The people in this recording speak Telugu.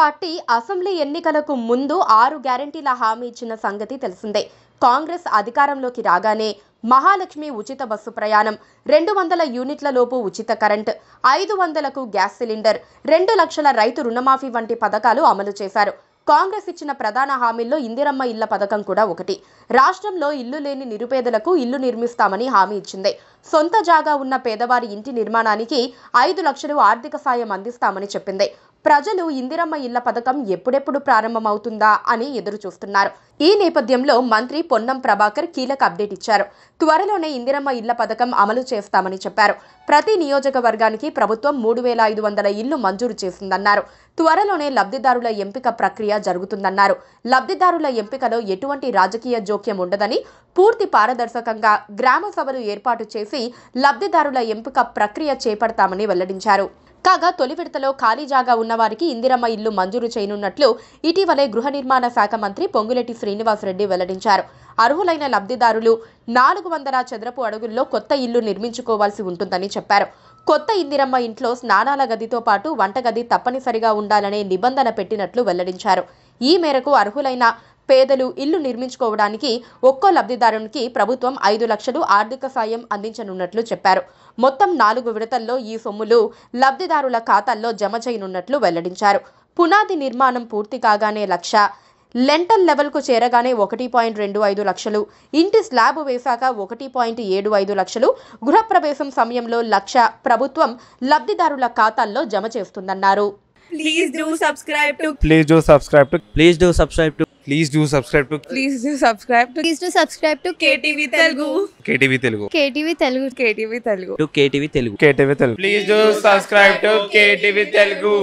పార్టీ అసెంబ్లీ ఎన్నికలకు ముందు ఆరు గ్యారంటీల హామీ ఇచ్చిన సంగతి తెలిసిందే కాంగ్రెస్ అధికారంలోకి రాగానే మహాలక్ష్మి ఉచిత బస్సు ప్రయాణం రెండు వందల యూనిట్లలోపు ఉచిత కరెంట్ ఐదు వందలకు గ్యాస్ సిలిండర్ రెండు లక్షల రైతు రుణమాఫీ వంటి పథకాలు అమలు చేశారు కాంగ్రెస్ ఇచ్చిన ప్రధాన హామీల్లో ఇందిరమ్మ ఇళ్ల పథకం కూడా ఒకటి రాష్ట్రంలో ఇల్లు లేని నిరుపేదలకు ఇల్లు నిర్మిస్తామని హామీ ఇచ్చింది సొంత జాగా ఉన్న పేదవారి ఇంటి నిర్మాణానికి ఐదు లక్షలు ఆర్థిక సాయం అందిస్తామని చెప్పింది ప్రజలు ఇందిరమ్మ ఇళ్ల పథకం ఎప్పుడెప్పుడు ప్రారంభమవుతుందా అని ఎదురు చూస్తున్నారు ఈ నేపథ్యంలో మంత్రి పొన్నం ప్రభాకర్ కీలక అప్డేట్ ఇచ్చారు త్వరలోనే ఇందిరమ్మ ఇళ్ల పథకం అమలు చేస్తామని చెప్పారు ప్రతి నియోజకవర్గానికి ప్రభుత్వం మూడు వేల ఐదు వందల ఇళ్లు మంజూరు చేసిందన్నారు త్వరలోనే లబ్ధిదారుల ఎంపిక ప్రక్రియ జరుగుతుందన్నారు లబ్ధిదారుల ఎంపికలో ఎటువంటి రాజకీయ జోక్యం ఉండదని పూర్తి పారదర్శకంగా గ్రామ సభలు ఏర్పాటు చేసి లబ్ధిదారుల ఎంపిక ప్రక్రియ చేపడతామని వెల్లడించారు కాగా తొలి విడతలో ఖాళీ జాగా ఉన్నవారికి ఇందిరమ్మ ఇల్లు మంజూరు చేయనున్నట్లు ఇటీవలే గృహ నిర్మాణ శాఖ మంత్రి పొంగులెట్టి శ్రీనివాసరెడ్డి వెల్లడించారు అర్హులైన లబ్ధిదారులు నాలుగు వందల చదరపు అడుగుల్లో కొత్త ఇల్లు నిర్మించుకోవాల్సి ఉంటుందని చెప్పారు కొత్త ఇందిరమ్మ ఇంట్లో స్నానాల గదితో పాటు వంటగది తప్పనిసరిగా ఉండాలనే నిబంధన పెట్టినట్లు వెల్లడించారు ఈ మేరకు అర్హులైన పేదలు ఇల్లు నిర్మించుకోవడానికి ఒక్కో లబ్ధిదారునికి ప్రభుత్వం ఐదు లక్షలు ఆర్థిక సాయం అందించనున్నట్లు చెప్పారు మొత్తం నాలుగు విడతల్లో ఈ సొమ్ములు లబ్ధిదారుల ఖాతాల్లో జమ చేయనున్నట్లు వెల్లడించారు పునాది నిర్మాణం పూర్తి కాగానే లక్ష లెంటల్ లెవెల్కు చేరగానే ఒకటి పాయింట్ రెండు ఐదు లక్షలు ఇంటి స్లాబ్ వేశాక ఒకటి పాయింట్ ఏడు ఐదు లక్షలు గృహప్రవేశం సమయంలో లక్ష ప్రభుత్వం లబ్ధిదారుల ఖాతాల్లో జమ చేస్తుందన్నారు please do subscribe to please please do please do please subscribe please subscribe to Telugu Telugu Telugu Telugu Telugu please to Telugu